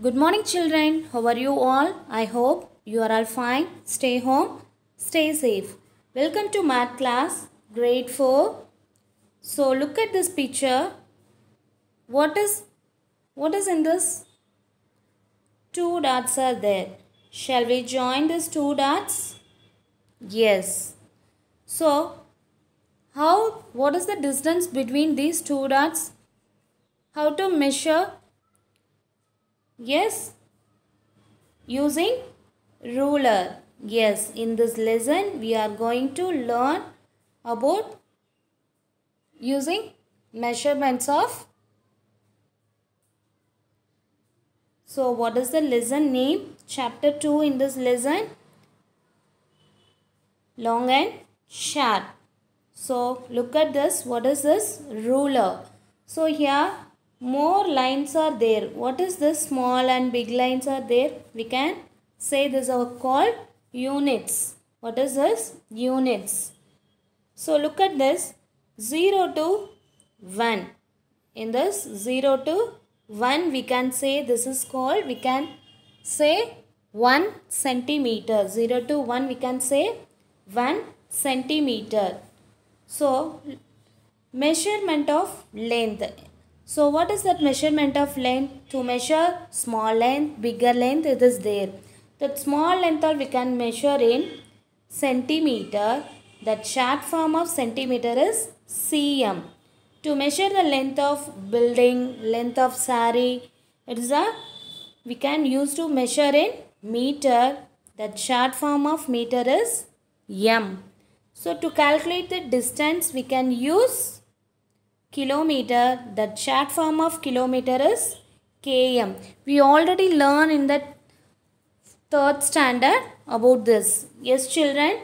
Good morning children. How are you all? I hope you are all fine. Stay home. Stay safe. Welcome to math class grade 4. So look at this picture. What is what is in this? Two dots are there. Shall we join these two dots? Yes. So how what is the distance between these two dots? How to measure Yes. Using ruler. Yes. In this lesson, we are going to learn about using measurements of. So, what is the lesson name? Chapter 2 in this lesson. Long and sharp. So, look at this. What is this? Ruler. So, here more lines are there. What is this small and big lines are there? We can say these are called units. What is this? Units. So look at this 0 to 1. In this 0 to 1 we can say this is called we can say 1 centimeter. 0 to 1 we can say 1 centimeter. So measurement of length so what is that measurement of length? To measure small length, bigger length, it is there. That small length or we can measure in centimeter. That short form of centimeter is cm. To measure the length of building, length of sari, it is a we can use to measure in meter. That short form of meter is m. So to calculate the distance we can use kilometer, the short form of kilometer is km. We already learn in the third standard about this. Yes children,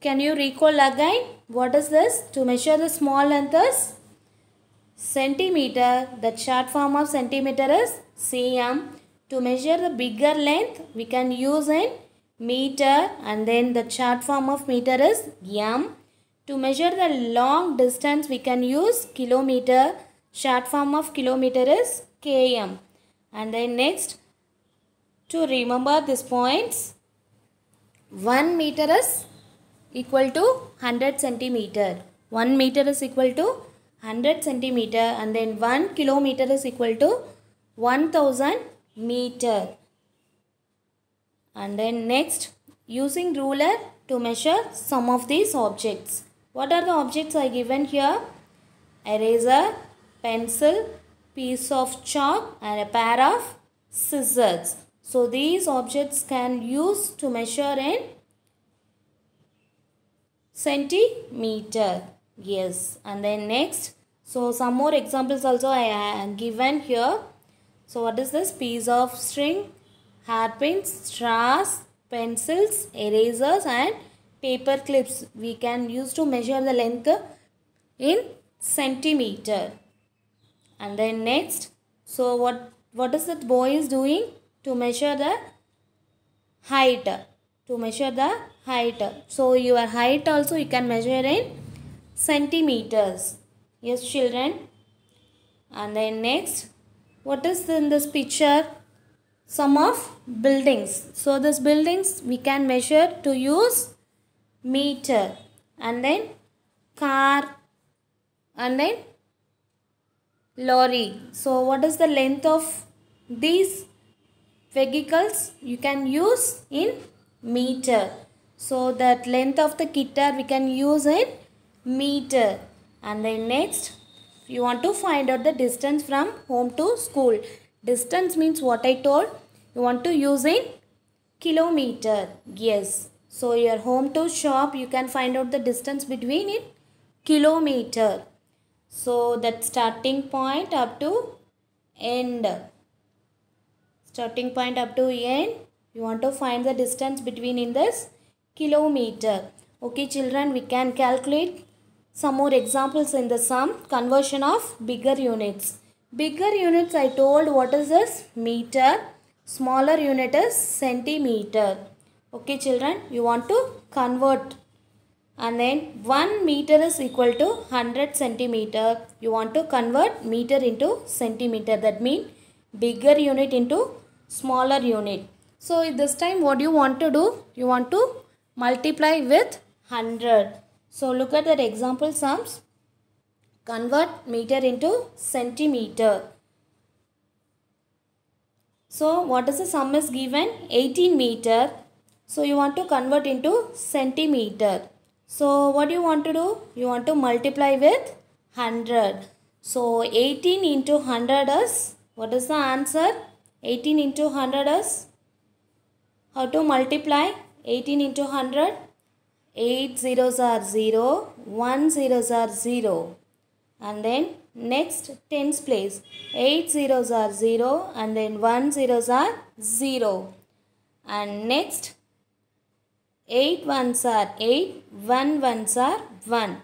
can you recall again? What is this? To measure the small length is centimeter. The short form of centimeter is cm. To measure the bigger length, we can use in meter and then the short form of meter is m. To measure the long distance, we can use kilometer. Short form of kilometer is km. And then next, to remember these points, 1 meter is equal to 100 centimeter. 1 meter is equal to 100 centimeter and then 1 kilometer is equal to 1000 meter. And then next, using ruler to measure some of these objects. What are the objects I given here? Eraser, pencil, piece of chalk and a pair of scissors. So these objects can use to measure in centimeter. Yes. And then next. So some more examples also I have given here. So what is this? Piece of string, hairpins, straws, pencils, erasers and paper clips we can use to measure the length in centimeter and then next so what what is that boy is doing to measure the height to measure the height so your height also you can measure in centimeters yes children and then next what is in this picture some of buildings so this buildings we can measure to use meter and then car and then lorry. So what is the length of these vehicles? You can use in meter. So that length of the guitar we can use in meter. And then next you want to find out the distance from home to school. Distance means what I told. You want to use in kilometer. Yes. So your home to shop, you can find out the distance between it, kilometer. So that starting point up to end. Starting point up to end, you want to find the distance between in this kilometer. Okay children, we can calculate some more examples in the sum, conversion of bigger units. Bigger units I told what is this? Meter. Smaller unit is centimeter. Okay children, you want to convert and then 1 meter is equal to 100 centimeter. You want to convert meter into centimeter. That means bigger unit into smaller unit. So this time what you want to do? You want to multiply with 100. So look at that example sums. Convert meter into centimeter. So what is the sum is given? 18 meter so you want to convert into centimeter. So what do you want to do? You want to multiply with 100. So 18 into 100 is, what is the answer? 18 into 100 is, how to multiply? 18 into 100, 8 zeros are 0, 1 zeros are 0. And then next tens place, 8 zeros are 0 and then 1 zeros are 0. And next 8 ones are 8, 1 ones are 1.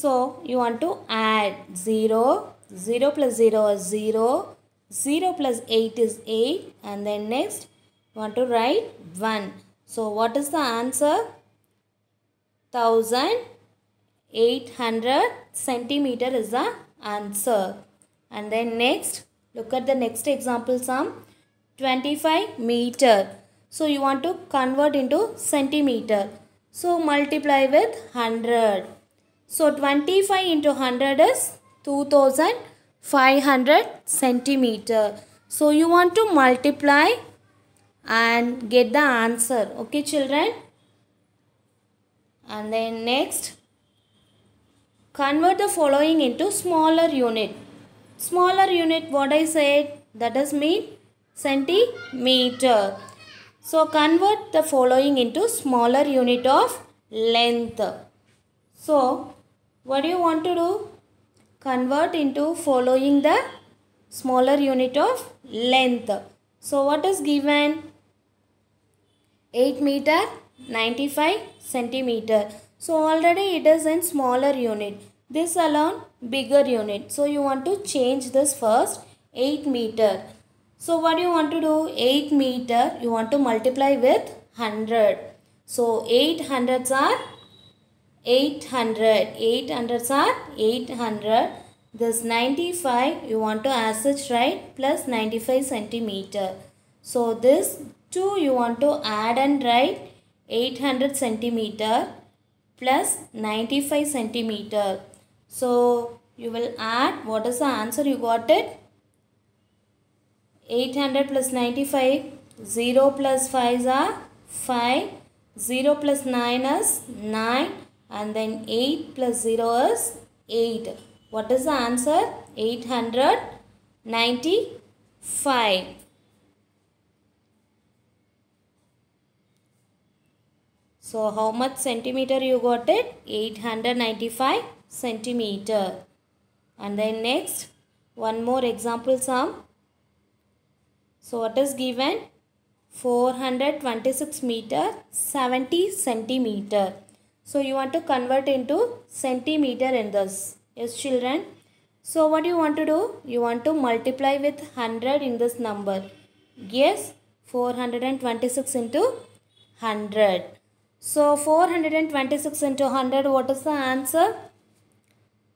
So, you want to add 0, 0 plus 0 is 0, 0 plus 8 is 8 and then next you want to write 1. So, what is the answer? 1800 centimeter is the answer. And then next, look at the next example sum. 25 meter. So you want to convert into centimeter. So multiply with 100. So 25 into 100 is 2500 centimeter. So you want to multiply and get the answer. Okay children. And then next convert the following into smaller unit. Smaller unit what I said that is mean centimeter. So convert the following into smaller unit of length. So what do you want to do? Convert into following the smaller unit of length. So what is given? 8 meter 95 centimeter. So already it is in smaller unit. This alone bigger unit. So you want to change this first 8 meter. So what you want to do? 8 meter you want to multiply with 100. So 8 hundreds are 800. 8 hundreds are 800. This 95 you want to as such right plus 95 centimeter. So this 2 you want to add and write 800 centimeter plus 95 centimeter. So you will add what is the answer you got it 800 plus 95, 0 plus 5 is 5, 0 plus 9 is 9 and then 8 plus 0 is 8. What is the answer? 895. So how much centimeter you got it? 895 centimeter. And then next, one more example sum. So what is given? 426 meter 70 centimeter. So you want to convert into centimeter in this. Yes children. So what you want to do? You want to multiply with 100 in this number. Yes 426 into 100. So 426 into 100 what is the answer?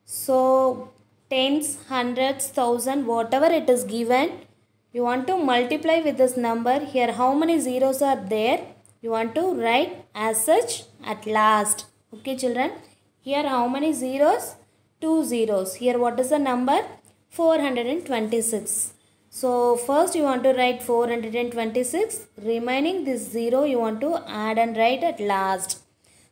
So tens, hundreds, thousand whatever it is given you want to multiply with this number. Here how many zeros are there? You want to write as such at last. Okay children. Here how many zeros? 2 zeros. Here what is the number? 426. So first you want to write 426. Remaining this 0 you want to add and write at last.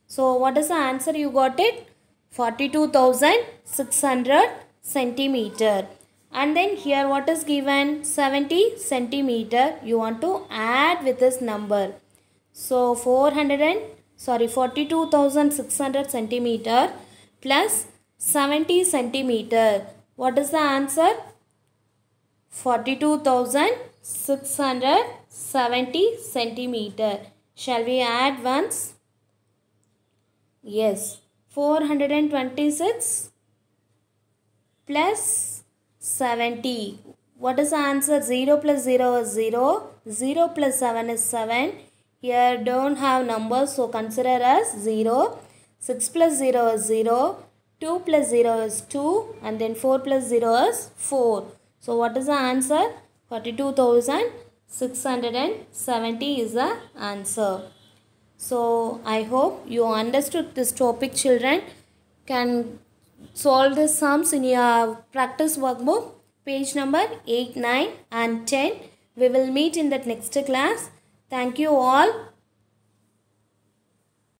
So what is the answer you got it? 42,600 centimeter and then here what is given 70 centimeter you want to add with this number so 400 and sorry 42600 centimeter plus 70 centimeter what is the answer 42670 centimeter shall we add once yes 426 plus 70. What is the answer? 0 plus 0 is 0. 0 plus 7 is 7. Here don't have numbers so consider as 0. 6 plus 0 is 0. 2 plus 0 is 2 and then 4 plus 0 is 4. So what is the answer? 42,670 is the answer. So I hope you understood this topic children. Can solve the sums in your practice workbook page number 8, 9 and 10. We will meet in the next class. Thank you all.